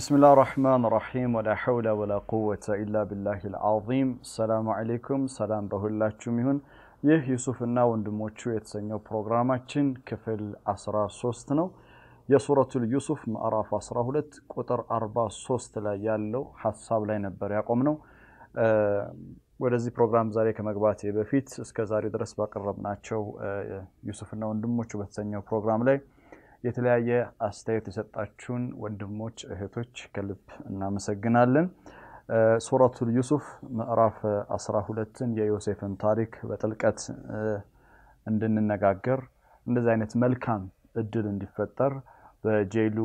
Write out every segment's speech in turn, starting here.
بسم الله الرحمن الرحيم ولا حول ولا قوة إلا بالله العظيم السلام عليكم سلام به الله جميعون يه يوسف الناون دموچو يتسنيو پروغراماتشن كفل أسرا سوستنو يسورة اليوسف مأراف أسرا هلت كتر أربا سوست لا يالو حساب لين بريا قومنو ولزي پروغرام زاري كمقباتي بفيت اسكا زاري درس باقر ربناتشو يوسف الناون دموچو بتسنيو پروغرام لين የተለያየ አስተያየት የሰጣችሁን ወንድሞች እህቶች ከልብ እናመሰግናለን። ሱረቱል ዩሱፍ ምዕራፍ 12ን የዮሴፍን ታሪክ በጥልቀት እንድንነጋገር እንደዚህ አይነት መልካም እድል እንዲፈጠር በጄሉ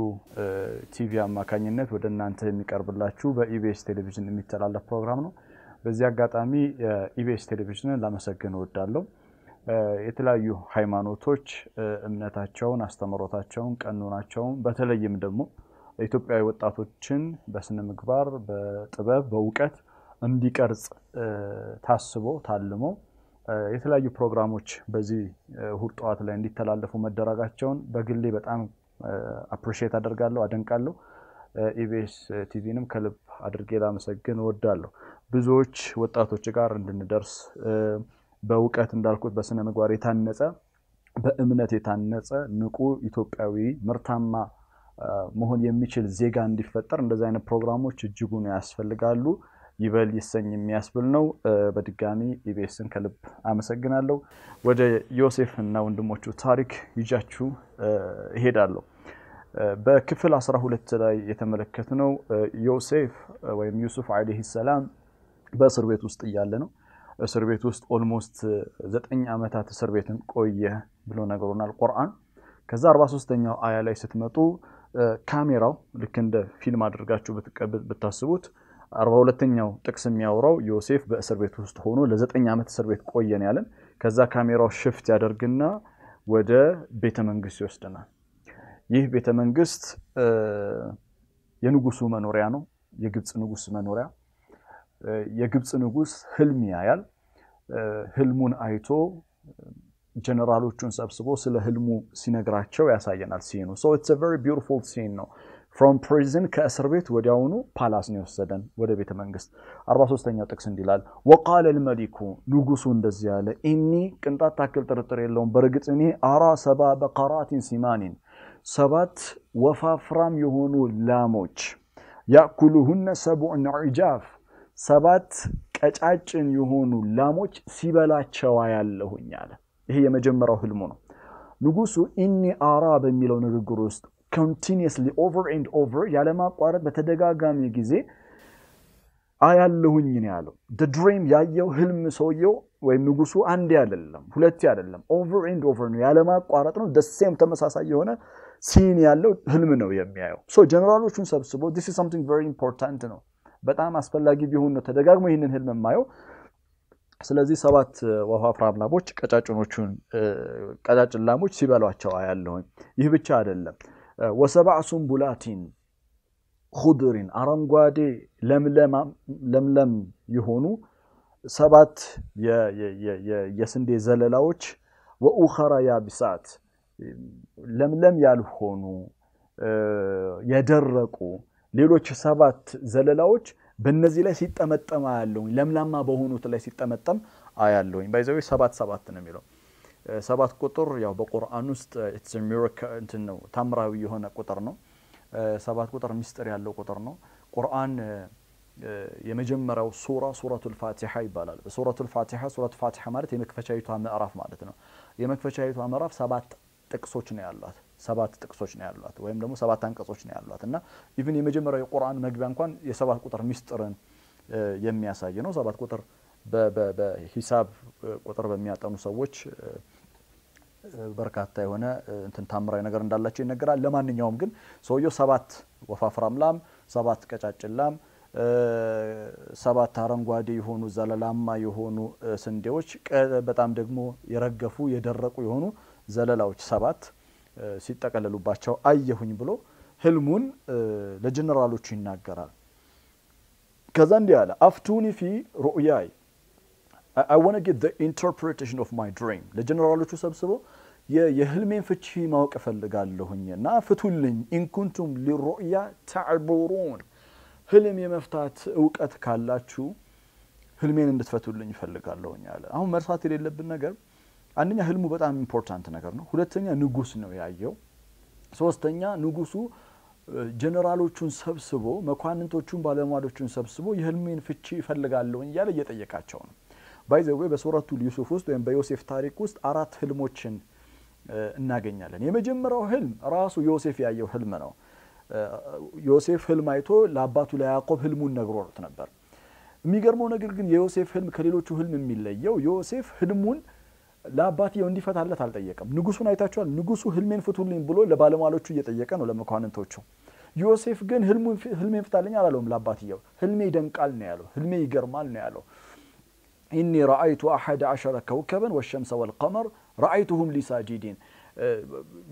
ቲቪ አማካኝነት ወደ እናንተ የሚቀርብላችሁ በኢቢኤስ ቴሌቪዥን የሚተላለፍ ፕሮግራም ነው። በዚህ አጋጣሚ የኢቢኤስ ቴሌቪዥንን ላመሰግን እወዳለሁ። የተለያዩ ሃይማኖቶች እምነታቸውን፣ አስተምሮታቸውን፣ ቀኖናቸውን በተለይም ደግሞ ኢትዮጵያዊ ወጣቶችን በስነ ምግባር፣ በጥበብ፣ በእውቀት እንዲቀርጽ ታስቦ ታልሞ የተለያዩ ፕሮግራሞች በዚህ እሁድ ጠዋት ላይ እንዲተላለፉ መደረጋቸውን በግሌ በጣም አፕሪሺየት አደርጋለሁ፣ አደንቃለሁ። ኢቢኤስ ቲቪንም ከልብ አድርጌ ላመሰግን እወዳለሁ። ብዙዎች ወጣቶች ጋር እንድንደርስ በእውቀት እንዳልኩት በስነ ምግባር የታነጸ በእምነት የታነጸ ንቁ ኢትዮጵያዊ ምርታማ መሆን የሚችል ዜጋ እንዲፈጠር እንደዚህ አይነት ፕሮግራሞች እጅጉን ያስፈልጋሉ። ይበል ይሰኝ የሚያስብል ነው። በድጋሚ ኢቢኤስን ከልብ አመሰግናለሁ። ወደ ዮሴፍ እና ወንድሞቹ ታሪክ ይዣችሁ እሄዳለሁ። በክፍል 12 ላይ የተመለከትነው ዮሴፍ ወይም ዩሱፍ ዓለይሂ ሰላም በእስር ቤት ውስጥ እያለ ነው። እስር ቤት ውስጥ ኦልሞስት ዘጠኝ ዓመታት እስር ቤትን ቆየ ብሎ ነግሮናል ቁርአን። ከዛ 43ኛው አያ ላይ ስትመጡ ካሜራው ልክ እንደ ፊልም አድርጋችሁ ብታስቡት አ2ኛው ጥቅስ የሚያወራው ዮሴፍ በእስር ቤት ውስጥ ሆኖ ለዘጠኝ ዓመት እስር ቤት ቆየን ያለን። ከዛ ካሜራው ሽፍት ያደርግና ወደ ቤተ መንግስት ይወስደናል። ይህ ቤተ መንግስት የንጉሱ መኖሪያ ነው፣ የግብፅ ንጉስ መኖሪያ የግብፅ ንጉስ ህልም ያያል። ህልሙን አይቶ ጀነራሎቹን ሰብስቦ ስለ ህልሙ ሲነግራቸው ያሳየናል። ሲኑ ቨሪ ቢዩቲፉል ሲን ነው። ፍሮም ፕሪዝን ከእስር ቤት ወዲያውኑ ፓላስ ነው የወሰደን ወደ ቤተ መንግስት። 43ኛው ጥቅስ እንዲላል ወቃለ ልመሊኩ ንጉሱ እንደዚህ ያለ ኢኒ ቅንጣት ታክል ጥርጥር የለውም በእርግጥ እኔ አራ ሰባ በቀራቲን ሲማኒን ሰባት ወፋፍራም የሆኑ ላሞች ያኩሉሁነ ሰቡዕን ዒጃፍ ሰባት ቀጫጭን የሆኑ ላሞች ሲበላቸው ያለሁኝ አለ። ይሄ የመጀመሪያው ህልሙ ነው። ንጉሱ ኢኒ አራ በሚለው ንግግር ውስጥ ኮንቲኒየስሊ ኦቨር ኤንድ ኦቨር ያለማቋረጥ በተደጋጋሚ ጊዜ አያለሁኝ ነው ያለው። ድሪም ያየው ህልም ሰውየው ወይም ንጉሱ አንዴ አይደለም ሁለቴ አይደለም፣ ኦቨር ኤንድ ኦቨር ነው ያለማቋረጥ ነው። ደሴም ተመሳሳይ የሆነ ሲን ያለው ህልም ነው የሚያየው። ሶ ጀነራሎቹን ሰብስቦ ዲስ ኢዝ ሰምቲንግ ቨሪ ኢምፖርታንት ነው በጣም ቢሆን ነው ተደጋግሞ ይህንን ህልም የማየው። ስለዚህ ሰባት ወፋፍራም ላሞች ቀጫጭኖቹን ቀጫጭን ላሞች ሲበሏቸው አያለሁኝ። ይህ ብቻ አይደለም። ወሰባ ሱንቡላቲን ሁድሪን አረንጓዴ ለምለም የሆኑ ሰባት የስንዴ ዘለላዎች ወኡኸራ ያቢሳት ለምለም ያልሆኑ የደረቁ ሌሎች ሰባት ዘለላዎች በእነዚህ ላይ ሲጠመጠም አያለሁኝ። ለምላማ በሆኑት ላይ ሲጠመጠም አያለሁኝ። ባይዘዊ ሰባት ሰባት ነው የሚለው ሰባት ቁጥር ያው በቁርአን ውስጥ እንትን ነው ታምራዊ የሆነ ቁጥር ነው። ሰባት ቁጥር ሚስጥር ያለው ቁጥር ነው። ቁርአን የመጀመሪያው ሱራ ሱረቱል ፋቲሓ ይባላል። ሱረቱል ፋቲሓ ሱረቱል ፋቲሓ ማለት የመክፈቻዊቷ ምዕራፍ ማለት ነው። የመክፈቻዊቷ ምዕራፍ ሰባት ጥቅሶች ነው ያሏት። ሰባት ጥቅሶች ነው ያሏት ወይም ደግሞ ሰባት አንቀጾች ነው ያሏት እና ኢቭን የመጀመሪያው የቁርአን መግቢያ እንኳን የሰባት ቁጥር ሚስጥርን የሚያሳይ ነው። ሰባት ቁጥር በሂሳብ ቁጥር በሚያጠኑ ሰዎች በርካታ የሆነ እንትን ታምራዊ ነገር እንዳላቸው ይነገራል። ለማንኛውም ግን ሰውየው ሰባት ወፋፍራም ላም፣ ሰባት ቀጫጭን ላም፣ ሰባት አረንጓዴ የሆኑ ዘለላማ የሆኑ ስንዴዎች፣ በጣም ደግሞ የረገፉ የደረቁ የሆኑ ዘለላዎች ሰባት ሲጠቀለሉባቸው አየሁኝ ብሎ ህልሙን ለጀነራሎቹ ይናገራል። ከዛ እንዲህ አለ አፍቱኒ ፊ ሩእያይ አይ ዋና ጌት ዘ ኢንተርፕሬቴሽን ኦፍ ማይ ድሪም ለጀነራሎቹ ሰብስበው የህልሜን ፍቺ ማወቅ እፈልጋለሁኝ እና ፍቱልኝ ኢንኩንቱም ሊሩእያ ተዕቡሩን ህልም የመፍታት እውቀት ካላችሁ ህልሜን እንድትፈቱልኝ እፈልጋለሁኝ አለ። አሁን መርሳት የሌለብን ነገር አንደኛ ህልሙ በጣም ኢምፖርታንት ነገር ነው። ሁለተኛ ንጉስ ነው ያየው። ሶስተኛ ንጉሱ ጀነራሎቹን ሰብስቦ መኳንንቶቹን ባለሟሎቹን ሰብስቦ የህልሜን ፍቺ ይፈልጋለሁ እያለ እየጠየቃቸው ነው። ባይዘዌ በሱረቱ ዩሱፍ ውስጥ ወይም በዮሴፍ ታሪክ ውስጥ አራት ህልሞችን እናገኛለን። የመጀመሪያው ህልም ራሱ ዮሴፍ ያየው ህልም ነው። ዮሴፍ ህልም አይቶ ለአባቱ ለያዕቆብ ህልሙን ነግሮት ነበር። የሚገርመው ነገር ግን የዮሴፍ ህልም ከሌሎቹ ህልም የሚለየው ዮሴፍ ህልሙን ለአባትየው እንዲፈታለት አልጠየቀም። ንጉሱን አይታችኋል። ንጉሱ ህልሜን ፍቱልኝ ብሎ ለባለሟሎቹ እየጠየቀ ነው፣ ለመኳንንቶቹ። ዮሴፍ ግን ህልሜን ፍታልኝ አላለውም ለአባትየው። ህልሜ ይደንቃል ነው ያለው። ህልሜ ይገርማል ነው ያለው። ኢኒ ረአይቱ አሐደ አሸረ ከውከበን ወሸምሰ ወልቀመር ረአይቱሁም ሊሳጂዲን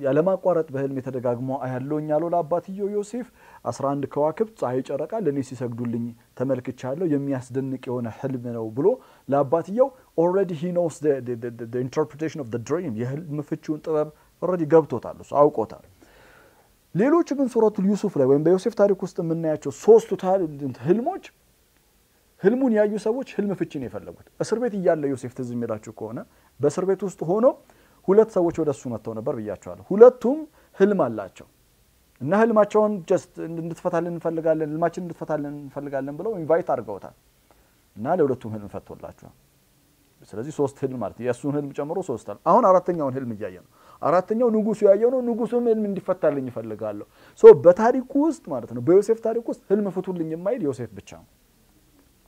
ያለማቋረጥ በህልም የተደጋግሞ አያለውኝ ያለው ለአባትየው ዮሴፍ 11 ከዋክብት፣ ፀሐይ፣ ጨረቃ ለእኔ ሲሰግዱልኝ ተመልክቻለሁ የሚያስደንቅ የሆነ ህልም ነው ብሎ ለአባትየው ኦልሬዲ ሂ ኖውስ ኢንተርፕሬቴሽን ኦፍ ድሪም የህልም ፍቺውን ጥበብ ኦልሬዲ ገብቶታል፣ እሱ አውቆታል። ሌሎቹ ግን ሱረቱል ዩሱፍ ላይ ወይም በዮሴፍ ታሪክ ውስጥ የምናያቸው ሶስቱ ህልሞች ህልሙን ያዩ ሰዎች ህልም ፍቺ ነው የፈለጉት። እስር ቤት እያለ ዮሴፍ ትዝ የሚላችሁ ከሆነ በእስር ቤት ውስጥ ሆኖ ሁለት ሰዎች ወደ እሱ መጥተው ነበር ብያቸዋለሁ። ሁለቱም ህልም አላቸው እና ህልማቸውን ጀስት እንድትፈታልን እንፈልጋለን፣ ህልማችን እንድትፈታልን እንፈልጋለን ብለው ኢንቫይት አድርገውታል እና ለሁለቱም ህልም ፈቶላቸዋል። ስለዚህ ሶስት ህልም ማለት የእሱን ህልም ጨምሮ ሶስት አሉ። አሁን አራተኛውን ህልም እያየ ነው። አራተኛው ንጉሱ ያየው ነው። ንጉሱም ህልም እንዲፈታልኝ ይፈልጋለሁ። ሶ በታሪኩ ውስጥ ማለት ነው በዮሴፍ ታሪክ ውስጥ ህልም ፍቱልኝ የማይል ዮሴፍ ብቻ ነው።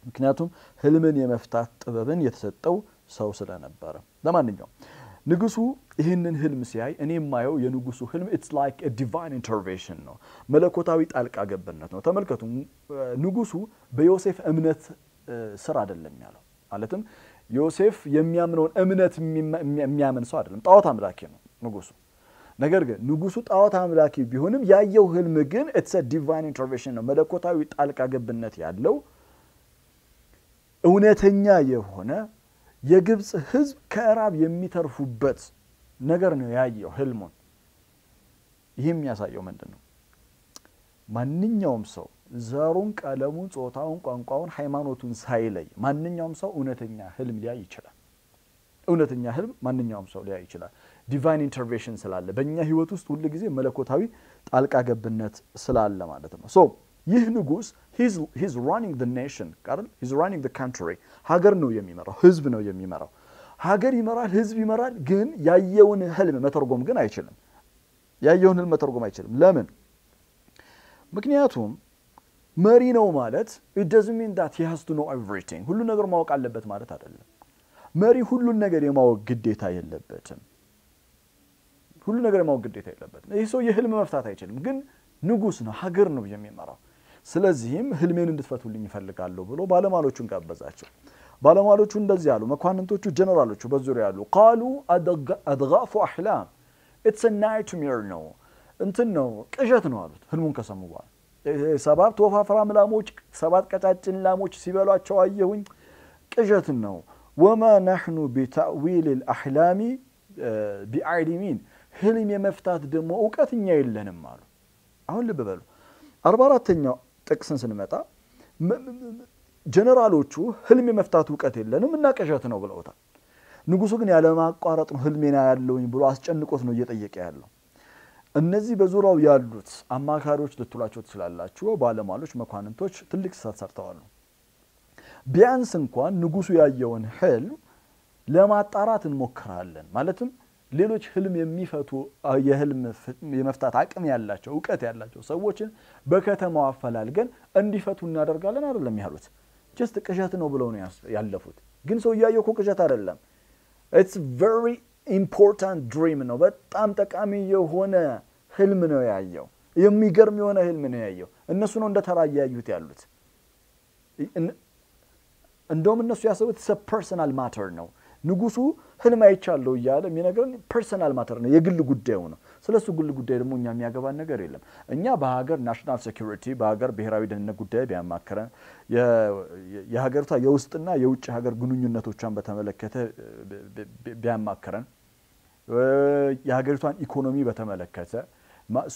ምክንያቱም ህልምን የመፍታት ጥበብን የተሰጠው ሰው ስለነበረ። ለማንኛውም ንጉሱ ይህንን ህልም ሲያይ እኔ የማየው የንጉሱ ህልም ኢትስ ላይክ ዲቫይን ኢንተርቬንሽን ነው፣ መለኮታዊ ጣልቃ ገብነት ነው። ተመልከቱ፣ ንጉሱ በዮሴፍ እምነት ስር አይደለም ያለው። ማለትም ዮሴፍ የሚያምነውን እምነት የሚያምን ሰው አይደለም፣ ጣዖት አምላኪ ነው ንጉሱ። ነገር ግን ንጉሱ ጣዖት አምላኪ ቢሆንም ያየው ህልም ግን ኢትስ ዲቫይን ኢንተርቬንሽን ነው፣ መለኮታዊ ጣልቃ ገብነት ያለው እውነተኛ የሆነ የግብፅ ህዝብ ከእራብ የሚተርፉበት ነገር ነው ያየው ህልሙን። ይህ የሚያሳየው ምንድን ነው? ማንኛውም ሰው ዘሩን፣ ቀለሙን፣ ጾታውን፣ ቋንቋውን፣ ሃይማኖቱን ሳይለይ ማንኛውም ሰው እውነተኛ ህልም ሊያይ ይችላል። እውነተኛ ህልም ማንኛውም ሰው ሊያይ ይችላል። ዲቫይን ኢንተርቬንሽን ስላለ በእኛ ህይወት ውስጥ ሁሉ ጊዜ መለኮታዊ ጣልቃ ገብነት ስላለ ማለት ነው። ሶ ይህ ንጉስ ሂዝ ራኒንግ ደ ኔሽን አይደል? ሂዝ ራኒንግ ደ ካንትሪ። ሀገር ነው የሚመራው፣ ህዝብ ነው የሚመራው። ሀገር ይመራል፣ ህዝብ ይመራል። ግን ያየውን ህልም መተርጎም ግን አይችልም። ያየውን ህልም መተርጎም አይችልም። ለምን? ምክንያቱም መሪ ነው ማለት ኢት ዳዝ ሚን ዳት ሂ ሃዝ ቱ ኖ ኤቭሪቲንግ ሁሉ ነገር ማወቅ አለበት ማለት አይደለም። መሪ ሁሉን ነገር የማወቅ ግዴታ የለበትም። ሁሉ ነገር የማወቅ ግዴታ የለበትም። ይህ ሰው የህልም መፍታት አይችልም፣ ግን ንጉስ ነው፣ ሀገር ነው የሚመራው። ስለዚህም ህልሜን እንድትፈቱልኝ ይፈልጋለሁ ብሎ ባለሟሎቹን ጋበዛቸው። ባለሟሎቹ እንደዚህ አሉ። መኳንንቶቹ፣ ጀነራሎቹ በዙሪያ ያሉ ቃሉ አድጋፉ አሕላም ኢትስ ናይትሜር ነው እንትን ነው ቅዠት ነው አሉት። ህልሙን ከሰሙ በኋላ ሰባት ወፋፍራም ላሞች፣ ሰባት ቀጫጭን ላሞች ሲበሏቸው አየሁኝ። ቅዠት ነው። ወማ ናሕኑ ቢታዊል ልአሕላሚ ቢአሊሚን ህልም የመፍታት ደግሞ እውቀት እኛ የለንም አሉ። አሁን ልብ በሉ። አርባ አራተኛው ጥቅስን ስንመጣ ጀነራሎቹ ህልም የመፍታት እውቀት የለንም እና ቅዠት ነው ብለውታል። ንጉሱ ግን ያለማቋረጥ ነው ህልሜና ያለውኝ ብሎ አስጨንቆት ነው እየጠየቀ ያለው። እነዚህ በዙሪያው ያሉት አማካሪዎች ልትሏቸው ትችላላችሁ፣ ባለሟሎች፣ መኳንንቶች ትልቅ ስህተት ሰርተዋል። ቢያንስ እንኳን ንጉሱ ያየውን ህልም ለማጣራት እንሞክራለን ማለትም ሌሎች ህልም የሚፈቱ የህልም የመፍታት አቅም ያላቸው እውቀት ያላቸው ሰዎችን በከተማው አፈላልገን እንዲፈቱ እናደርጋለን አይደለም ያሉት። ጀስት ቅዠት ነው ብለው ነው ያለፉት። ግን ሰው እያየው እኮ ቅዠት አይደለም። ኢትስ ቨሪ ኢምፖርታንት ድሪም ነው። በጣም ጠቃሚ የሆነ ህልም ነው ያየው። የሚገርም የሆነ ህልም ነው ያየው። እነሱ ነው እንደ ተራ እያዩት ያሉት። እንደውም እነሱ ያሰቡት ፐርሰናል ማተር ነው ንጉሱ ህልም አይቻለሁ እያለ የሚነግረን ፐርሰናል ማተር ነው፣ የግል ጉዳዩ ነው። ስለ እሱ ግል ጉዳይ ደግሞ እኛ የሚያገባን ነገር የለም። እኛ በሀገር ናሽናል ሴኩሪቲ በሀገር ብሔራዊ ደህንነት ጉዳይ ቢያማክረን የሀገሪቷ የውስጥና የውጭ ሀገር ግንኙነቶቿን በተመለከተ ቢያማክረን የሀገሪቷን ኢኮኖሚ በተመለከተ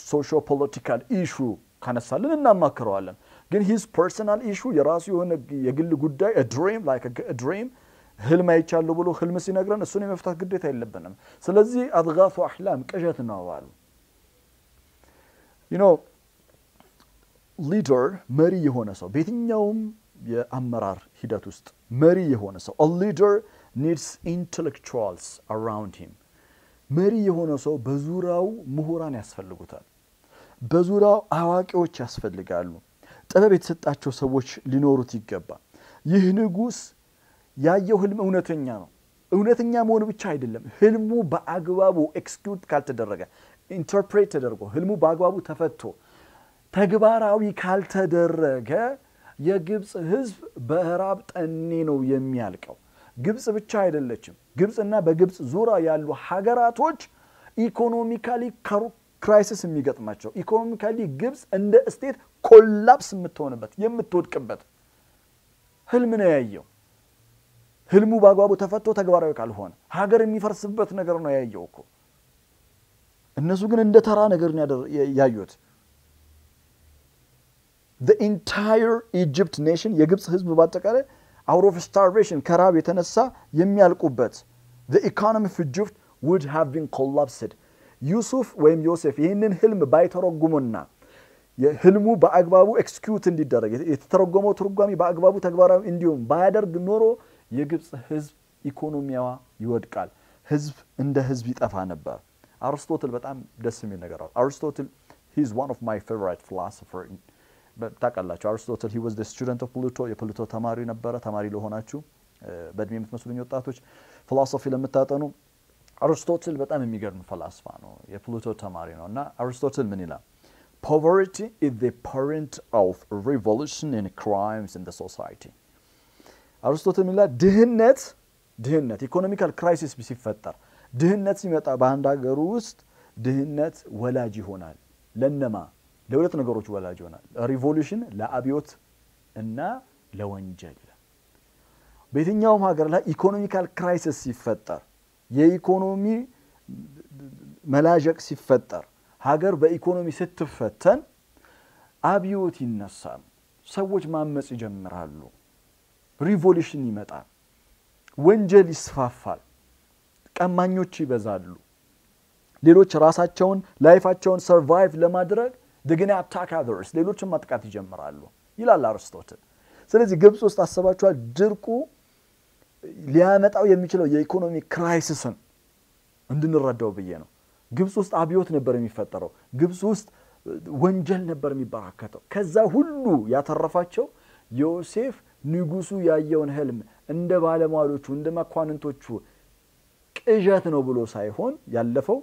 ሶሾ ፖለቲካል ኢሹ ካነሳልን እናማክረዋለን። ግን ሂዝ ፐርሰናል ኢሹ የራሱ የሆነ የግል ጉዳይ ድሪም ህልም አይቻለሁ ብሎ ህልም ሲነግረን እሱን የመፍታት ግዴታ የለብንም። ስለዚህ አድጋፉ አሕላም ቅዠት ነው አሉ። ዩኖ ሊደር መሪ የሆነ ሰው በየትኛውም የአመራር ሂደት ውስጥ መሪ የሆነ ሰው ሊደር ኒድስ ኢንቴሌክቹዋልስ አራውንድ ሂም መሪ የሆነ ሰው በዙሪያው ምሁራን ያስፈልጉታል። በዙሪያው አዋቂዎች ያስፈልጋሉ። ጥበብ የተሰጣቸው ሰዎች ሊኖሩት ይገባል። ይህ ንጉሥ ያየው ህልም እውነተኛ ነው። እውነተኛ መሆኑ ብቻ አይደለም፣ ህልሙ በአግባቡ ኤክስኪዩት ካልተደረገ ኢንተርፕሬት ተደርጎ ህልሙ በአግባቡ ተፈቶ ተግባራዊ ካልተደረገ የግብፅ ህዝብ በእራብ ጠኔ ነው የሚያልቀው። ግብፅ ብቻ አይደለችም። ግብፅና በግብፅ ዙሪያ ያሉ ሀገራቶች ኢኮኖሚካሊ ክራይሲስ የሚገጥማቸው ኢኮኖሚካሊ ግብፅ እንደ ስቴት ኮላፕስ የምትሆንበት የምትወድቅበት ህልም ነው ያየው። ህልሙ በአግባቡ ተፈቶ ተግባራዊ ካልሆነ ሀገር የሚፈርስበት ነገር ነው ያየው እኮ። እነሱ ግን እንደ ተራ ነገር ያዩት። the ኢጅፕት ኔሽን የግብፅ ህዝብ በአጠቃላይ out of ከራብ የተነሳ የሚያልቁበት the economy of Egypt would ዩሱፍ ወይም ዮሴፍ ይህንን ህልም ባይተረጉሙና ህልሙ በአግባቡ ኤክስኪዩት እንዲደረግ የተተረጎመው ትርጓሚ በአግባቡ ተግባራዊ እንዲሁም ባያደርግ ኖሮ የግብፅ ህዝብ ኢኮኖሚያዋ ይወድቃል። ህዝብ እንደ ህዝብ ይጠፋ ነበር። አርስቶትል በጣም ደስ የሚል ነገር አለ። አርስቶትል ሂዝ ዋን ኦፍ ማይ ፌቨራይት ፊሎሶፈር ታውቃላችሁ። አርስቶትል ሂ ዋዝ ዘ ስቱደንት ኦፍ ፕሉቶ የፕሉቶ ተማሪ ነበረ። ተማሪ ለሆናችሁ በእድሜ የምትመስሉኝ ወጣቶች ፊሎሶፊ ለምታጠኑ አርስቶትል በጣም የሚገርም ፈላስፋ ነው። የፕሉቶ ተማሪ ነው እና አርስቶትል ምን ይላል? ፖቨርቲ ኢዝ ዘ ፓረንት ኦፍ ሪቮሉሽን ኤንድ ክራይምስ ኢን ዘ ሶሳይቲ አርስቶትል የሚላል ድህነት ድህነት ኢኮኖሚካል ክራይሲስ ሲፈጠር ድህነት ሲመጣ በአንድ ሀገር ውስጥ ድህነት ወላጅ ይሆናል። ለነማ ለሁለት ነገሮች ወላጅ ይሆናል። ሪቮሉሽን ለአብዮት እና ለወንጀል። በየትኛውም ሀገር ላይ ኢኮኖሚካል ክራይሲስ ሲፈጠር የኢኮኖሚ መላዠቅ ሲፈጠር ሀገር በኢኮኖሚ ስትፈተን አብዮት ይነሳል። ሰዎች ማመፅ ይጀምራሉ። ሪቮሉሽን ይመጣል። ወንጀል ይስፋፋል። ቀማኞች ይበዛሉ። ሌሎች ራሳቸውን ላይፋቸውን ሰርቫይቭ ለማድረግ ደግና አታክ አዘርስ ሌሎችን ማጥቃት ይጀምራሉ ይላል አርስቶትል። ስለዚህ ግብፅ ውስጥ አስባችኋል ድርቁ ሊያመጣው የሚችለው የኢኮኖሚ ክራይሲስን እንድንረዳው ብዬ ነው። ግብፅ ውስጥ አብዮት ነበር የሚፈጠረው። ግብፅ ውስጥ ወንጀል ነበር የሚበራከተው። ከዛ ሁሉ ያተረፋቸው ዮሴፍ ንጉሱ ያየውን ህልም እንደ ባለሟሎቹ እንደ መኳንንቶቹ ቅዠት ነው ብሎ ሳይሆን ያለፈው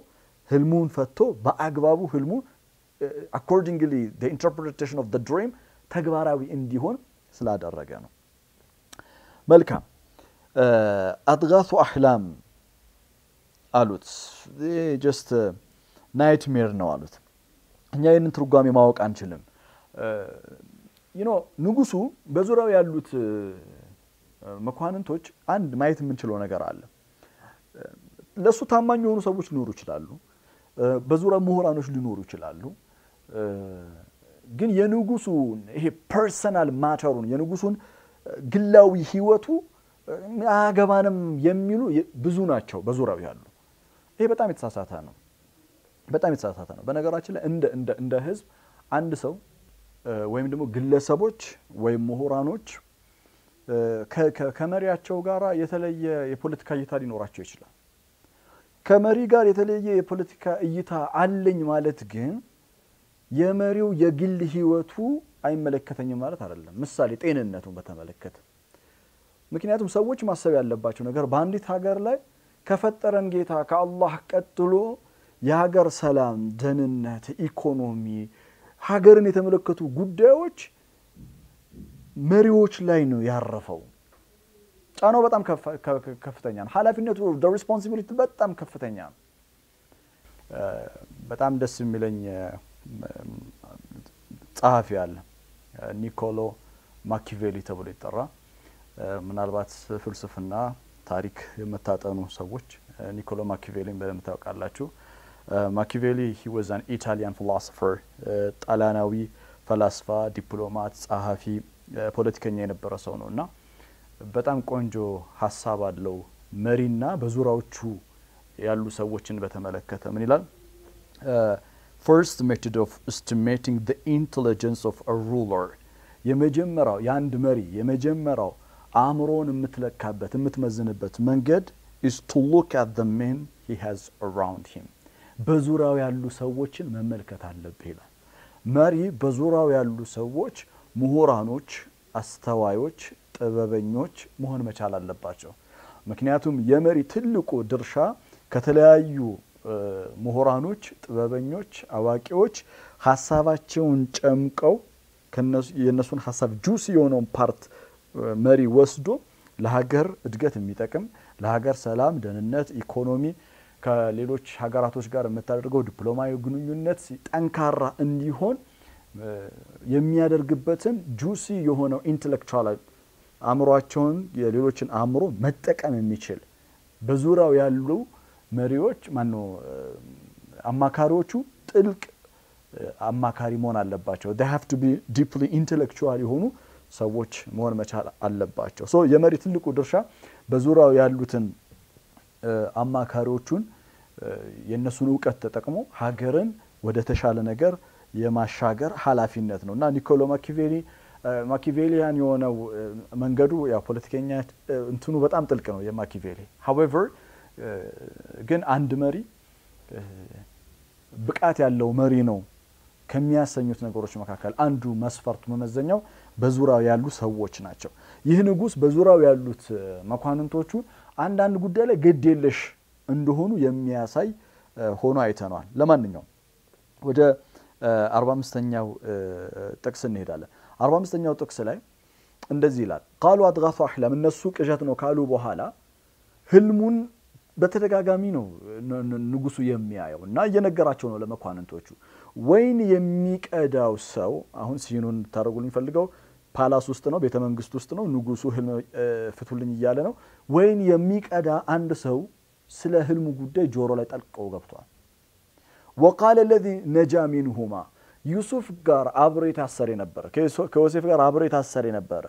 ህልሙን ፈቶ በአግባቡ ህልሙ አኮርዲንግሊ ኢንተርፕሬቴሽን ኦፍ ድሪም ተግባራዊ እንዲሆን ስላደረገ ነው። መልካም አጥጋቱ አህላም አሉት። ጀስት ናይትሜር ነው አሉት። እኛ ይህንን ትርጓሜ ማወቅ አንችልም። ዩኖ ንጉሱ በዙሪያው ያሉት መኳንንቶች አንድ ማየት የምንችለው ነገር አለ። ለእሱ ታማኝ የሆኑ ሰዎች ሊኖሩ ይችላሉ። በዙሪያው ምሁራኖች ሊኖሩ ይችላሉ። ግን የንጉሱ ይሄ ፐርሰናል ማተሩን የንጉሱን ግላዊ ህይወቱ አያገባንም የሚሉ ብዙ ናቸው በዙሪያው ያሉ። ይሄ በጣም የተሳሳተ ነው። በጣም የተሳሳተ ነው። በነገራችን ላይ እንደ ህዝብ አንድ ሰው ወይም ደግሞ ግለሰቦች ወይም ምሁራኖች ከመሪያቸው ጋር የተለየ የፖለቲካ እይታ ሊኖራቸው ይችላል። ከመሪ ጋር የተለየ የፖለቲካ እይታ አለኝ ማለት ግን የመሪው የግል ህይወቱ አይመለከተኝም ማለት አይደለም። ምሳሌ ጤንነቱን በተመለከተ ምክንያቱም ሰዎች ማሰብ ያለባቸው ነገር በአንዲት ሀገር ላይ ከፈጠረን ጌታ ከአላህ ቀጥሎ የሀገር ሰላም፣ ደህንነት፣ ኢኮኖሚ ሀገርን የተመለከቱ ጉዳዮች መሪዎች ላይ ነው ያረፈው። ጫናው በጣም ከፍተኛ ነው። ኃላፊነቱ ሪስፖንሲቢሊቲ በጣም ከፍተኛ ነው። በጣም ደስ የሚለኝ ጸሐፊ አለ ኒኮሎ ማኪቬሊ ተብሎ ይጠራ። ምናልባት ፍልስፍና፣ ታሪክ የምታጠኑ ሰዎች ኒኮሎ ማኪቬሊን በደንብ ታውቃላችሁ። Uh, Machiavelli, he was an Italian philosopher, uh, Talanawi, philosopher, diplomat, Sahafi, political person. But I'm going to Hassavadlo, Marina, Bazurao Chu, Yalusa watching Betamalakata Manila. First method of estimating the intelligence of a ruler. Yemejem Mara, Yand Mari, Yemejem Mara, Amron Mitlakabet, Mitmazinabet, Manged, is to look at the men he has around him. በዙሪያው ያሉ ሰዎችን መመልከት አለብህ ይላል። መሪ በዙሪያው ያሉ ሰዎች ምሁራኖች፣ አስተዋዮች፣ ጥበበኞች መሆን መቻል አለባቸው። ምክንያቱም የመሪ ትልቁ ድርሻ ከተለያዩ ምሁራኖች፣ ጥበበኞች፣ አዋቂዎች ሀሳባቸውን ጨምቀው የእነሱን ሀሳብ ጁስ የሆነውን ፓርት መሪ ወስዶ ለሀገር እድገት የሚጠቅም ለሀገር ሰላም፣ ደህንነት፣ ኢኮኖሚ ከሌሎች ሀገራቶች ጋር የምታደርገው ዲፕሎማዊ ግንኙነት ጠንካራ እንዲሆን የሚያደርግበትን ጁሲ የሆነው ኢንቴሌክቹዋል አእምሯቸውን የሌሎችን አእምሮ መጠቀም የሚችል በዙሪያው ያሉ መሪዎች ማኖ አማካሪዎቹ ጥልቅ አማካሪ መሆን አለባቸው። ሀቭ ቱ ቢ ዲፕሊ ኢንቴሌክቹዋል የሆኑ ሰዎች መሆን መቻል አለባቸው። ሶ የመሪ ትልቁ ድርሻ በዙሪያው ያሉትን አማካሪዎቹን የእነሱን እውቀት ተጠቅሞ ሀገርን ወደ ተሻለ ነገር የማሻገር ኃላፊነት ነው እና ኒኮሎ ማኪቬሊ ማኪቬሊያን የሆነው መንገዱ ያው ፖለቲከኛ እንትኑ በጣም ጥልቅ ነው የማኪቬሊ ሀዌቨር ግን አንድ መሪ ብቃት ያለው መሪ ነው ከሚያሰኙት ነገሮች መካከል አንዱ መስፈርቱ መመዘኛው በዙሪያው ያሉ ሰዎች ናቸው። ይህ ንጉስ በዙሪያው ያሉት መኳንንቶቹ አንዳንድ ጉዳይ ላይ ግድ የለሽ እንደሆኑ የሚያሳይ ሆኖ አይተነዋል። ለማንኛውም ወደ አባአምስተኛው ጥቅስ እንሄዳለን አባአምስተኛው ጥቅስ ላይ እንደዚህ ይላል፣ ቃሉ አድጋፉ አሕላም፣ እነሱ ቅዠት ነው ካሉ በኋላ ህልሙን በተደጋጋሚ ነው ንጉሱ የሚያየው እና እየነገራቸው ነው ለመኳንንቶቹ። ወይን የሚቀዳው ሰው አሁን ሲኑን ታደረጉልኝ የሚፈልገው ፓላስ ውስጥ ነው፣ ቤተ መንግስት ውስጥ ነው። ንጉሱ ህልም ፍቱልኝ እያለ ነው። ወይን የሚቀዳ አንድ ሰው ስለ ህልሙ ጉዳይ ጆሮ ላይ ጠልቀው ገብቷል። ወቃለ ለዚ ነጃ ሚንሁማ ዩሱፍ ጋር አብሮ የታሰረ ነበረ፣ ከዮሴፍ ጋር አብሮ የታሰረ ነበረ።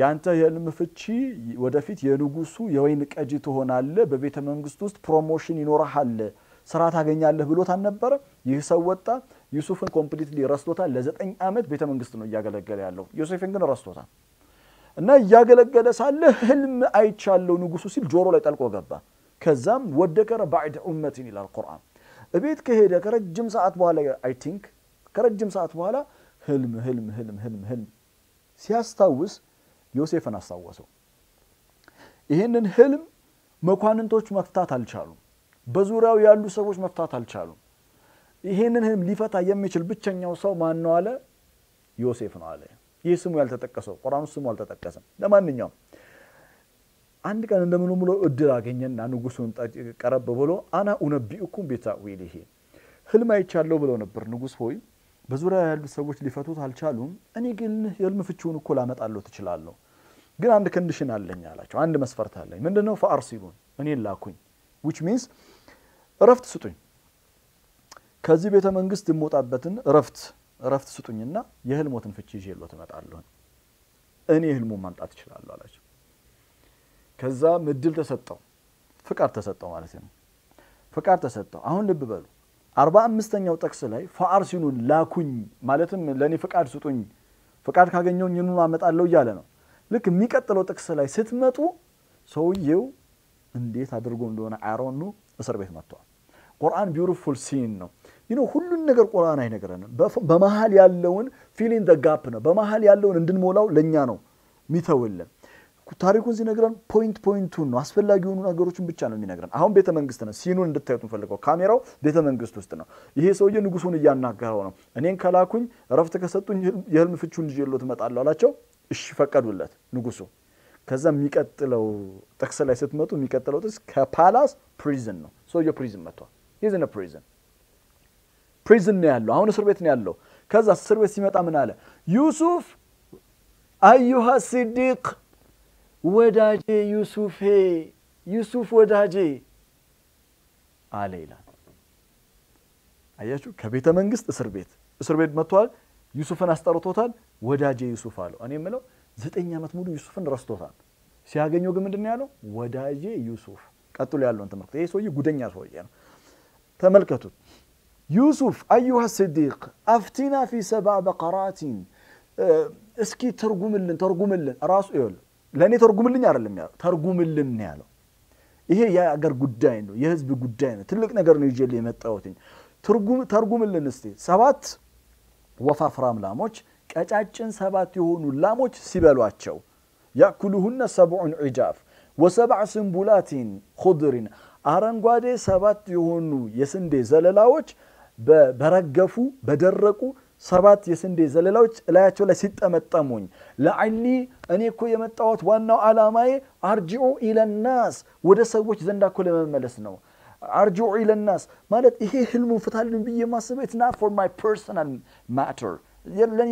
ያንተ የህልም ፍቺ ወደፊት የንጉሱ የወይን ቀጂ ትሆናለህ፣ በቤተ መንግስት ውስጥ ፕሮሞሽን ይኖረሃል፣ ስራ ታገኛለህ ብሎት አልነበረ? ይህ ሰው ወጣ። ዩሱፍን ኮምፕሊትሊ ረስቶታል። ለዘጠኝ ዓመት ቤተ መንግስት ነው እያገለገለ ያለው። ዮሴፍን ግን ረስቶታል። እና እያገለገለ ሳለ ህልም አይቻለው ንጉሱ ሲል ጆሮ ላይ ጠልቆ ገባ። ከዛም ወደቀረ ባዕድ ኡመትን ይላል ቁርአን። እቤት ከሄደ ከረጅም ሰዓት በኋላ አይ ቲንክ ከረጅም ሰዓት በኋላ ህልም ህልም ህልም ህልም ህልም ሲያስታውስ ዮሴፍን አስታወሰው። ይህንን ህልም መኳንንቶች መፍታት አልቻሉም። በዙሪያው ያሉ ሰዎች መፍታት አልቻሉም። ይህንን ህልም ሊፈታ የሚችል ብቸኛው ሰው ማን ነው አለ? ዮሴፍ ነው አለ። ይህ ስሙ ያልተጠቀሰው ቁርአን ስሙ አልተጠቀሰም። ለማንኛውም አንድ ቀን እንደምን ብሎ እድል አገኘና ንጉሱን ቀረብ ብሎ አና ኡነቢኡኩም ቢታዊል ይሄ ህልም አይቻለሁ ብለው ነበር። ንጉስ ሆይ በዙሪያ ያሉት ሰዎች ሊፈቱት አልቻሉም። እኔ ግን የህልም ፍቺውን እኮ ላመጣለሁ ትችላለሁ፣ ግን አንድ ክንድሽን አለኝ አላቸው። አንድ መስፈርት አለኝ። ምንድን ነው? ፈአርሲሉን እኔን ላኩኝ፣ ዊች ሚንስ እረፍት ስጡኝ። ከዚህ ቤተ መንግስት የምወጣበትን እረፍት እረፍት ስጡኝና የህልሞትን ፍቺ ይዤ እመጣለሁ። እኔ ህልሙን ማምጣት እችላለሁ አላቸው። ከዛ እድል ተሰጠው፣ ፍቃድ ተሰጠው ማለት ነው። ፍቃድ ተሰጠው። አሁን ልብ በሉ አርባ አምስተኛው ጥቅስ ላይ ፈአርሲሉን ላኩኝ ማለትም ለእኔ ፍቃድ ስጡኝ፣ ፍቃድ ካገኘውኝ ይህንኑ አመጣለሁ እያለ ነው። ልክ የሚቀጥለው ጥቅስ ላይ ስትመጡ ሰውየው እንዴት አድርጎ እንደሆነ አሮኑ እስር ቤት መጥተዋል። ቁርአን ቢውቲፉል ሲን ነው። ነው። ሁሉን ነገር ቁርአን አይነግረንም። በመሀል ያለውን ፊሊንግ ደጋፕ ነው። በመሀል ያለውን እንድንሞላው ለእኛ ነው ሚተውልን ታሪኩን ሲነግረን ፖይንት ፖይንቱን ነው። አስፈላጊ የሆኑ ነገሮችን ብቻ ነው የሚነግረን። አሁን ቤተ መንግስት ነው። ሲኑን እንድታዩት ፈልገው ካሜራው ቤተ መንግስት ውስጥ ነው። ይሄ ሰውዬ ንጉሱን እያናገረው ነው። እኔን ከላኩኝ እረፍት ከሰጡኝ የህልም ፍቹን ይዤ ልዎት እመጣለሁ አላቸው። እሺ ፈቀዱለት ንጉሱ። ከዛ የሚቀጥለው ጥቅስ ላይ ስትመጡ የሚቀጥለው ጥቅስ ከፓላስ ፕሪዝን ነው። ሰውዬው ፕሪዝን መጥቷል። ይዝነ ፕሪዝን ፕሪዝን ነው ያለው። አሁን እስር ቤት ነው ያለው። ከዛ እስር ቤት ሲመጣ ምን አለ? ዩሱፍ አዩሃ ሲዲቅ ወዳጄ ዩሱፌ ዩሱፍ ወዳጄ አለ ይላል። አያችሁ፣ ከቤተ መንግስት እስር ቤት እስር ቤት መጥቷል። ዩሱፍን አስጠርቶታል። ወዳጄ ዩሱፍ አለው። እኔ የምለው ዘጠኝ ዓመት ሙሉ ዩሱፍን ረስቶታል። ሲያገኘው ግን ምንድን ያለው? ወዳጄ ዩሱፍ። ቀጥሎ ያለውን ትምህርት ይሄ ሰውዬ ጉደኛ ሰውዬ ነው። ተመልከቱት። ዩሱፍ አዩሃ ስዲቅ አፍቲና ፊ ሰባ በቀራቲን፣ እስኪ ትርጉምልን ተርጉምልን። ራሱ ይኸውልህ ለእኔ ተርጉምልኝ አይደለም ያለው፣ ተርጉምልን ያለው። ይሄ የአገር ጉዳይ ነው፣ የህዝብ ጉዳይ ነው። ትልቅ ነገር ነው ይዤልህ የመጣሁትኝ። ተርጉምልን እስቲ። ሰባት ወፋፍራም ላሞች ቀጫጭን ሰባት የሆኑ ላሞች ሲበሏቸው ያኩሉሁነ ሰብዑን ዒጃፍ ወሰብዕ ስንቡላቲን ኹድሪን አረንጓዴ ሰባት የሆኑ የስንዴ ዘለላዎች በረገፉ በደረቁ ሰባት የስንዴ ዘለላዎች እላያቸው ላይ ሲጠመጠሙኝ ለአይኒ እኔ እኮ የመጣሁት ዋናው ዓላማዬ አርጅዑ ኢለናስ ወደ ሰዎች ዘንዳ እኮ ለመመለስ ነው አርጅዑ ኢለናስ ማለት ይሄ ህልሙን ፍታልን ብዬ ማስበው ኢትስ ናት ፎር ማይ ፐርሰናል ማተር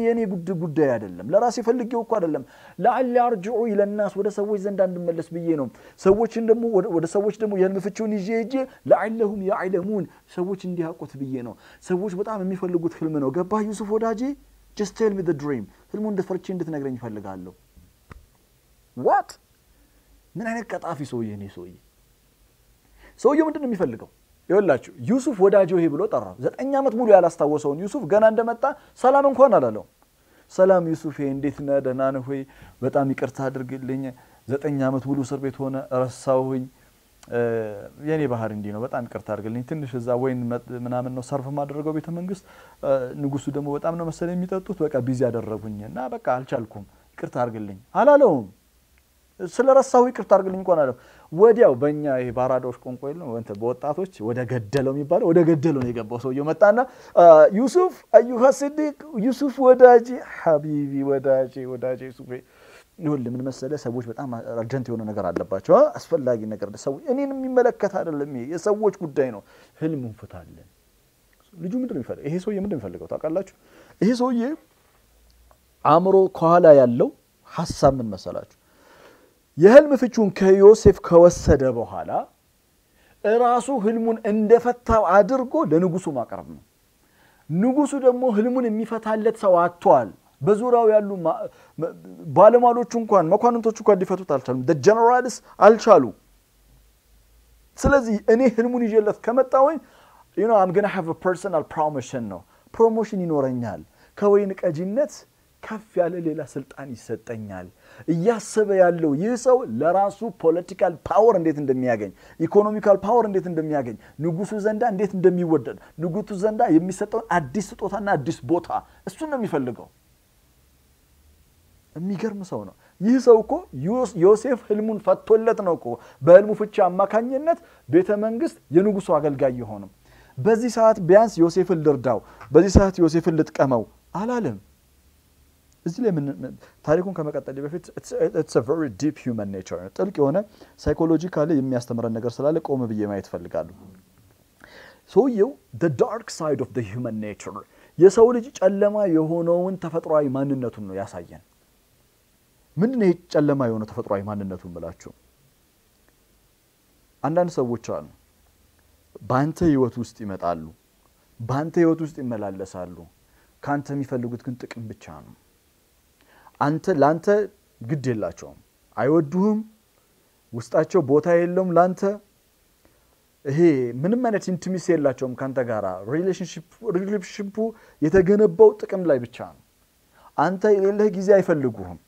የኔ ጉድ ጉዳይ አይደለም። ለራሴ ፈልጌው እኮ አይደለም። ለአል አርጅዑ ለናስ ወደ ሰዎች ዘንድ እንድመለስ ብዬ ነው። ሰዎችን ደሞ ወደ ሰዎች ደግሞ የህልም ፍቺውን ይዤ ሄጄ ለአለሁም ያዕለሙን ሰዎች እንዲያውቁት ብዬ ነው። ሰዎች በጣም የሚፈልጉት ህልም ነው። ገባህ ዩሱፍ ወዳጄ? ጀስት ቴል ሚ ዘ ድሪም ህልሙ እንደፈርቼ እንድትነግረኝ ይፈልጋለሁ። ዋት ምን አይነት ቀጣፊ ሰውዬ ነው! ሰውዬ ሰውዬው ምንድን ነው የሚፈልገው? ይወላችሁ ዩሱፍ ወዳጅ ሆይ ብሎ ጠራው። ዘጠኝ ዓመት ሙሉ ያላስታወሰውን ዩሱፍ ገና እንደመጣ ሰላም እንኳን አላለውም። ሰላም ዩሱፌ፣ እንዴት ነህ? ደህና ነህ ሆይ? በጣም ይቅርታ አድርግልኝ። ዘጠኝ ዓመት ሙሉ እስር ቤት ሆነ ረሳሁኝ። የኔ ባህር እንዲህ ነው። በጣም ይቅርታ አድርግልኝ። ትንሽ እዛ ወይን ምናምን ነው ሰርፍ ማደረገው ቤተ መንግስት። ንጉሱ ደግሞ በጣም ነው መሰለኝ የሚጠጡት። በቃ ቢዚ ያደረጉኝ እና በቃ አልቻልኩም፣ ይቅርታ አድርግልኝ አላለውም። ስለ ረሳሁ ይቅርታ አድርግልኝ እንኳን አለው። ወዲያው በእኛ ይሄ ባራዳዎች ቋንቋ የለም በወጣቶች ወደ ገደለው የሚባለው ወደ ገደለው ነው የገባው። ሰውየው መጣና ዩሱፍ አዩሃ ስዲቅ፣ ዩሱፍ ወዳጄ፣ ሐቢቢ ወዳጄ፣ ወዳጄ ዩሱፍ ይሁን ምን መሰለ ሰዎች በጣም አርጀንት የሆነ ነገር አለባቸው። አስፈላጊ ነገር ሰው እኔን የሚመለከት አይደለም። ይሄ የሰዎች ጉዳይ ነው። ህልም እንፍታለን። ልጁ ምንድን ነው የሚፈልገው? ይሄ ሰውዬ ምንድን ነው የሚፈልገው ታውቃላችሁ? ይሄ ሰውዬ አእምሮ ከኋላ ያለው ሀሳብ ምን መሰላችሁ? የህልም ፍቹን ከዮሴፍ ከወሰደ በኋላ እራሱ ህልሙን እንደፈታው አድርጎ ለንጉሱ ማቅረብ ነው። ንጉሱ ደግሞ ህልሙን የሚፈታለት ሰው አጥቷል። በዙሪያው ያሉ ባለሟሎቹ እንኳን መኳንንቶቹ እንኳን ሊፈቱት አልቻሉም። ጀነራልስ አልቻሉ። ስለዚህ እኔ ህልሙን ይዤለት ከመጣሁኝ ዩ ኖ አም ገና ሃቭ ፐርሰናል ፕሮሞሽን ነው ፕሮሞሽን ይኖረኛል ከወይን ቀጂነት ከፍ ያለ ሌላ ስልጣን ይሰጠኛል እያሰበ ያለው ይህ ሰው ለራሱ ፖለቲካል ፓወር እንዴት እንደሚያገኝ፣ ኢኮኖሚካል ፓወር እንዴት እንደሚያገኝ፣ ንጉሱ ዘንዳ እንዴት እንደሚወደድ፣ ንጉሱ ዘንዳ የሚሰጠውን አዲስ ስጦታና አዲስ ቦታ እሱን ነው የሚፈልገው። የሚገርም ሰው ነው። ይህ ሰው እኮ ዮሴፍ ህልሙን ፈቶለት ነው እኮ በህልሙ ፍቺ አማካኝነት ቤተ መንግስት የንጉሱ አገልጋይ የሆንም። በዚህ ሰዓት ቢያንስ ዮሴፍን ልርዳው፣ በዚህ ሰዓት ዮሴፍን ልጥቀመው አላለም። እዚህ ላይ ታሪኩን ከመቀጠል በፊት ቨሪ ዲፕ ሂውመን ኔቸር ጥልቅ የሆነ ሳይኮሎጂካሊ የሚያስተምረን ነገር ስላለ ቆም ብዬ ማየት ፈልጋሉ። ሰውየው ደ ዳርክ ሳይድ ኦፍ ደ ሂውመን ኔቸር የሰው ልጅ ጨለማ የሆነውን ተፈጥሯዊ ማንነቱን ነው ያሳየን። ምንድን ነው ጨለማ የሆነ ተፈጥሯዊ ማንነቱ ምላችሁ? አንዳንድ ሰዎች አሉ በአንተ ህይወት ውስጥ ይመጣሉ፣ በአንተ ህይወት ውስጥ ይመላለሳሉ። ከአንተ የሚፈልጉት ግን ጥቅም ብቻ ነው። አንተ ላንተ ግድ የላቸውም፣ አይወዱህም፣ ውስጣቸው ቦታ የለውም ላንተ ይሄ ምንም አይነት ኢንቲሚሲ የላቸውም ከአንተ ጋር። ሪሌሽንሽፑ የተገነባው ጥቅም ላይ ብቻ ነው። አንተ የሌለህ ጊዜ አይፈልጉህም።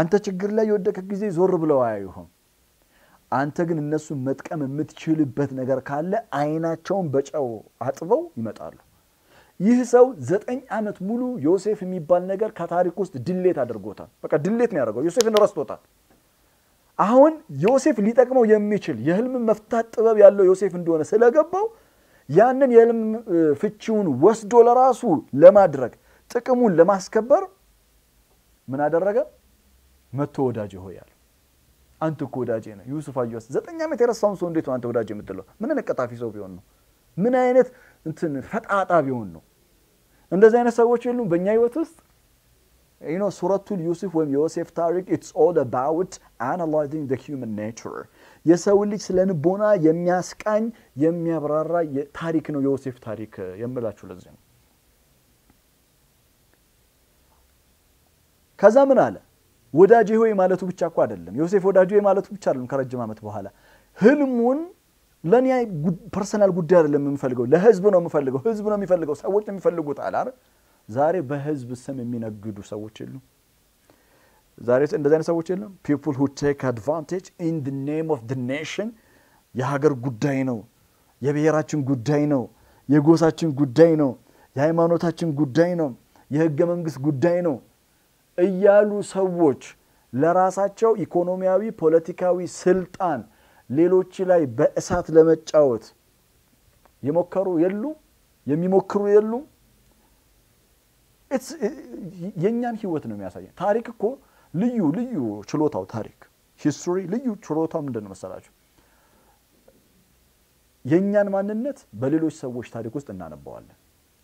አንተ ችግር ላይ የወደቀ ጊዜ ዞር ብለው አያዩህም። አንተ ግን እነሱን መጥቀም የምትችልበት ነገር ካለ አይናቸውን በጨው አጥበው ይመጣሉ። ይህ ሰው ዘጠኝ ዓመት ሙሉ ዮሴፍ የሚባል ነገር ከታሪክ ውስጥ ድሌት አድርጎታል። በቃ ድሌት ነው ያደርገው። ዮሴፍን ረስቶታል። አሁን ዮሴፍ ሊጠቅመው የሚችል የህልም መፍታት ጥበብ ያለው ዮሴፍ እንደሆነ ስለገባው ያንን የህልም ፍቺውን ወስዶ ለራሱ ለማድረግ ጥቅሙን ለማስከበር ምን አደረገ? መቶ ወዳጅ ሆይ አንተ እኮ ወዳጄ ነው ዩሱፍ አዩዋስ። ዘጠኝ ዓመት የረሳውን ሰው እንዴት ነው አንተ ወዳጅ የምትለው? ምን አይነት ቀጣፊ ሰው ቢሆን ነው? ምን አይነት እንትን ፈጣጣ ቢሆን ነው። እንደዚህ አይነት ሰዎች የሉም በእኛ ህይወት ውስጥ you know, ሱረቱል ዩሱፍ ወይም ዮሴፍ ታሪክ ኢትስ ኦል አባውት አናላይዚንግ ዘ ሂውመን ኔቸር የሰው ልጅ ስለ ንቦና የሚያስቃኝ የሚያብራራ ታሪክ ነው የዮሴፍ ታሪክ የምላችሁ ለዚህ ነው። ከዛ ምን አለ ወዳጅ ሆይ ማለቱ ብቻ እኮ አይደለም። ዮሴፍ ወዳጅ ሆይ ማለቱ ብቻ አይደለም። ከረጅም ዓመት በኋላ ህልሙን ለእኔ ፐርሰናል ጉዳይ አይደለም የምፈልገው፣ ለህዝብ ነው የምፈልገው። ህዝብ ነው የሚፈልገው፣ ሰዎች ነው የሚፈልጉት አላር ዛሬ በህዝብ ስም የሚነግዱ ሰዎች የሉ? ዛሬ እንደዚህ አይነት ሰዎች የለም። ፒፕል ሁ ቴክ አድቫንቴጅ ኢን ድ ኔም ኦፍ ድ ኔሽን። የሀገር ጉዳይ ነው፣ የብሔራችን ጉዳይ ነው፣ የጎሳችን ጉዳይ ነው፣ የሃይማኖታችን ጉዳይ ነው፣ የህገ መንግስት ጉዳይ ነው እያሉ ሰዎች ለራሳቸው ኢኮኖሚያዊ፣ ፖለቲካዊ ስልጣን ሌሎች ላይ በእሳት ለመጫወት የሞከሩ የሉም? የሚሞክሩ የሉም? የእኛን ህይወት ነው የሚያሳየን። ታሪክ እኮ ልዩ ልዩ ችሎታው ታሪክ ሂስቶሪ ልዩ ችሎታው ምንድን ነው መሰላችሁ? የእኛን ማንነት በሌሎች ሰዎች ታሪክ ውስጥ እናነባዋለን።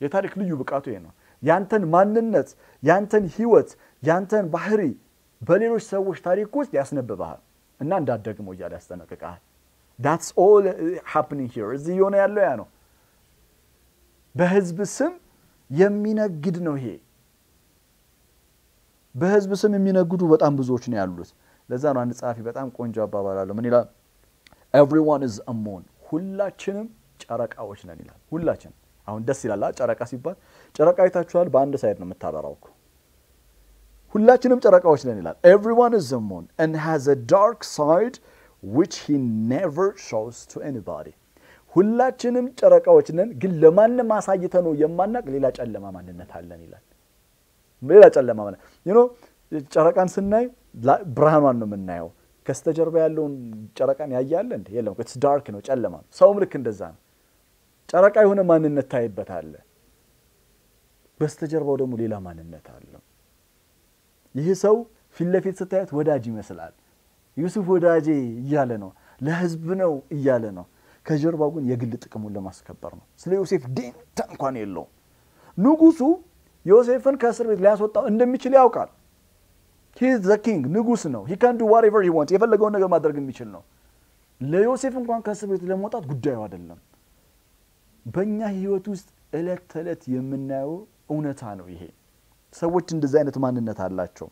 የታሪክ ልዩ ብቃቱ ይሄ ነው። ያንተን ማንነት፣ ያንተን ህይወት፣ ያንተን ባህሪ በሌሎች ሰዎች ታሪክ ውስጥ ያስነብበሃል። እና እንዳትደግሞ እያለ ያስጠነቅቃል ዳትስ ኦል ሃፕኒንግ ሂር እዚህ እየሆነ ያለው ያ ነው በህዝብ ስም የሚነግድ ነው ይሄ በህዝብ ስም የሚነግዱ በጣም ብዙዎች ነው ያሉት ለዛ ነው አንድ ጸሐፊ በጣም ቆንጆ አባባል አለው ምን ይላል ኤቭሪዋን ኢዝ አሞን ሁላችንም ጨረቃዎች ነን ይላል ሁላችን አሁን ደስ ይላል ጨረቃ ሲባል ጨረቃ አይታችኋል በአንድ ሳይድ ነው የምታበራው እኮ ሁላችንም ጨረቃዎች ነን ይላል። ኤቭሪዋን ኢዝ ሞን ን ሃዝ ዳርክ ሳይድ ዊች ሂ ኔቨር ሾውስ ቱ ኤኒባዲ። ሁላችንም ጨረቃዎች ነን፣ ግን ለማንም አሳይተ ነው የማናቅ ሌላ ጨለማ ማንነት አለን ይላል። ሌላ ጨለማ ማለት ዩኖ ጨረቃን ስናይ ብርሃኗን ነው የምናየው። ከስተጀርባ ያለውን ጨረቃን ያያለ እንደ የለም፣ ስ ዳርክ ነው፣ ጨለማ ነው። ሰውም ልክ እንደዛ ነው። ጨረቃ የሆነ ማንነት ታይበት አለ በስተጀርባው ደግሞ ሌላ ማንነት አለው። ይህ ሰው ፊት ለፊት ስታዩት ወዳጅ ይመስላል። ዩሱፍ ወዳጄ እያለ ነው፣ ለህዝብ ነው እያለ ነው። ከጀርባው ግን የግል ጥቅሙን ለማስከበር ነው። ስለ ዮሴፍ ደንታ እንኳን የለውም። ንጉሱ ዮሴፍን ከእስር ቤት ሊያስወጣው እንደሚችል ያውቃል። ዘ ኪንግ ንጉስ ነው። ሂ ካን ዱ ዋትኤቨር ሂ ዋንትስ የፈለገውን ነገር ማድረግ የሚችል ነው። ለዮሴፍ እንኳን ከእስር ቤት ለመውጣት ጉዳዩ አይደለም። በእኛ ህይወት ውስጥ እለት ተዕለት የምናየው እውነታ ነው ይሄ። ሰዎች እንደዚህ አይነት ማንነት አላቸው።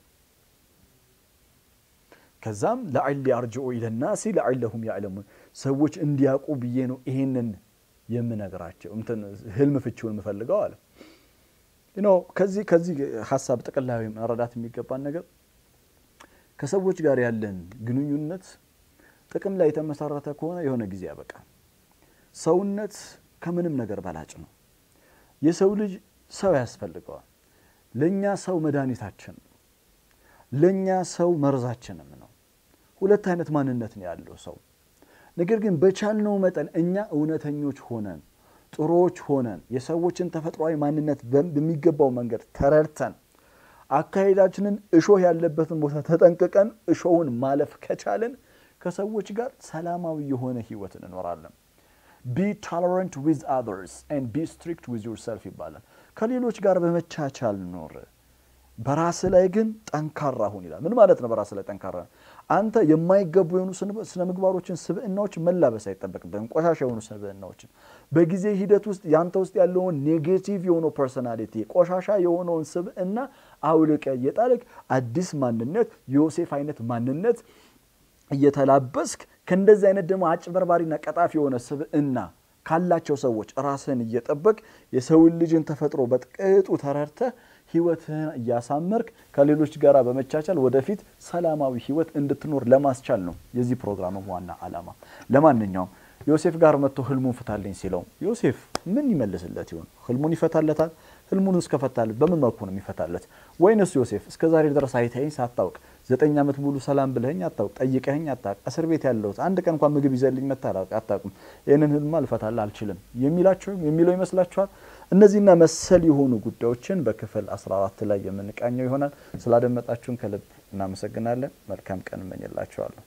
ከዛም ለዓሊ አርጅዑ ኢለናሲ ለዓለሁም ያዕለሙን ሰዎች እንዲያውቁ ብዬ ነው ይሄንን የምነግራቸው እንትን ህልም ፍቺውን የምፈልገው አለ ኖ ከዚህ ከዚህ ሀሳብ ጠቅላዊ መረዳት የሚገባን ነገር ከሰዎች ጋር ያለን ግንኙነት ጥቅም ላይ የተመሰረተ ከሆነ የሆነ ጊዜ ያበቃ። ሰውነት ከምንም ነገር በላጭ ነው። የሰው ልጅ ሰው ያስፈልገዋል። ለእኛ ሰው መድኃኒታችን ለእኛ ሰው መርዛችንም ነው። ሁለት አይነት ማንነት ነው ያለው ሰው። ነገር ግን በቻልነው መጠን እኛ እውነተኞች ሆነን ጥሩዎች ሆነን የሰዎችን ተፈጥሯዊ ማንነት በሚገባው መንገድ ተረድተን አካሄዳችንን እሾህ ያለበትን ቦታ ተጠንቅቀን እሾውን ማለፍ ከቻልን ከሰዎች ጋር ሰላማዊ የሆነ ህይወት እንኖራለን። ቢ ቶለረንት ዊዝ አዘርስ ኤንድ ቢ ስትሪክት ዊዝ ዮርሰልፍ ይባላል። ከሌሎች ጋር በመቻቻል ኖር፣ በራስ ላይ ግን ጠንካራ ሁን ይላል። ምን ማለት ነው? በራስ ላይ ጠንካራ አንተ የማይገቡ የሆኑ ስነ ምግባሮችን፣ ስብዕናዎችን መላበስ አይጠበቅብህም። ቆሻሻ የሆኑ ስብዕናዎችን በጊዜ ሂደት ውስጥ ያንተ ውስጥ ያለውን ኔጌቲቭ የሆነው ፐርሶናሊቲ፣ ቆሻሻ የሆነውን ስብዕና አውልቀ እየጣልክ አዲስ ማንነት፣ የዮሴፍ አይነት ማንነት እየተላበስክ ከእንደዚህ አይነት ደግሞ አጭበርባሪና ቀጣፊ የሆነ ስብዕና ካላቸው ሰዎች ራስህን እየጠበቅ የሰውን ልጅን ተፈጥሮ በጥቅጡ ተረድተ ህይወትህን እያሳመርክ ከሌሎች ጋር በመቻቻል ወደፊት ሰላማዊ ህይወት እንድትኖር ለማስቻል ነው የዚህ ፕሮግራም ዋና ዓላማ። ለማንኛውም ዮሴፍ ጋር መጥቶ ህልሙን ፍታልኝ ሲለው ዮሴፍ ምን ይመልስለት ይሆን? ህልሙን ይፈታለታል? ህልሙን እስከፈታለት በምን መልኩ ነው የሚፈታለት? ወይንስ ዮሴፍ እስከ ዛሬ ድረስ አይተኸኝ ሳታውቅ ዘጠኝ ዓመት ሙሉ ሰላም ብለኸኝ አታውቅ፣ ጠይቀኸኝ አታውቅ፣ እስር ቤት ያለሁት አንድ ቀን እንኳን ምግብ ይዘልኝ መታላቅ አታውቅም፣ ይህንን ህልማ አልፈታል አልችልም የሚላቸው የሚለው ይመስላችኋል? እነዚህና መሰል የሆኑ ጉዳዮችን በክፍል 14 ላይ የምንቃኘው ይሆናል። ስላደመጣችሁን ከልብ እናመሰግናለን። መልካም ቀን እመኝላችኋለሁ።